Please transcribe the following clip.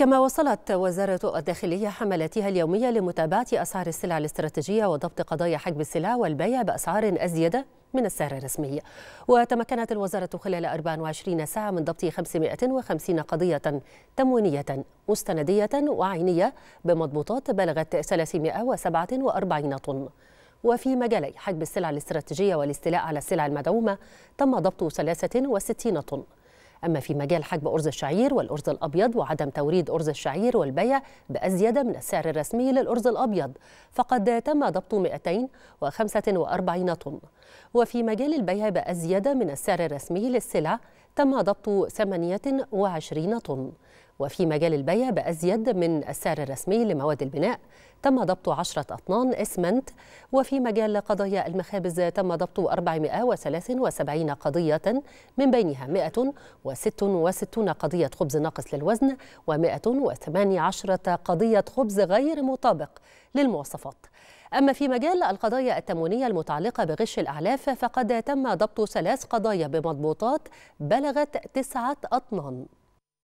كما وصلت وزارة الداخلية حملاتها اليومية لمتابعة أسعار السلع الاستراتيجية وضبط قضايا حجب السلع والبيع بأسعار أزيد من السعر الرسمي وتمكنت الوزارة خلال 24 ساعة من ضبط 550 قضية تموينية مستندية وعينية بمضبوطات بلغت 347 طن وفي مجالي حجب السلع الاستراتيجية والاستيلاء على السلع المدعومة تم ضبط 63 طن أما في مجال حجب أرز الشعير والأرز الأبيض وعدم توريد أرز الشعير والبيع بأزيد من السعر الرسمي للأرز الأبيض فقد تم ضبط 245 طن وفي مجال البيع بأزيد من السعر الرسمي للسلع تم ضبط 28 طن وفي مجال البيع بأزيد من السعر الرسمي لمواد البناء تم ضبط 10 أطنان إسمنت وفي مجال قضايا المخابز تم ضبط 473 قضية من بينها 166 قضية خبز ناقص للوزن و118 قضية خبز غير مطابق للمواصفات أما في مجال القضايا التموينية المتعلقة بغش الأعمال الإعلاف فقد تم ضبط ثلاث قضايا بمضبوطات بلغت تسعة أطنان